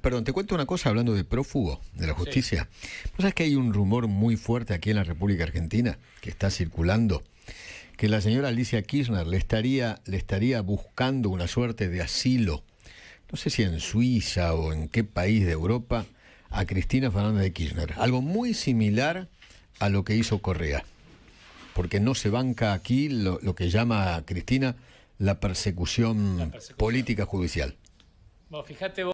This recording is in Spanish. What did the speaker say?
perdón, te cuento una cosa hablando de prófugo, de la justicia. ¿No sabes que hay un rumor muy fuerte aquí en la República Argentina que está circulando? Que la señora Alicia Kirchner le estaría, le estaría buscando una suerte de asilo, no sé si en Suiza o en qué país de Europa, a Cristina Fernández de Kirchner. Algo muy similar a lo que hizo Correa. Porque no se banca aquí lo, que llama Cristina la persecución, política judicial. fíjate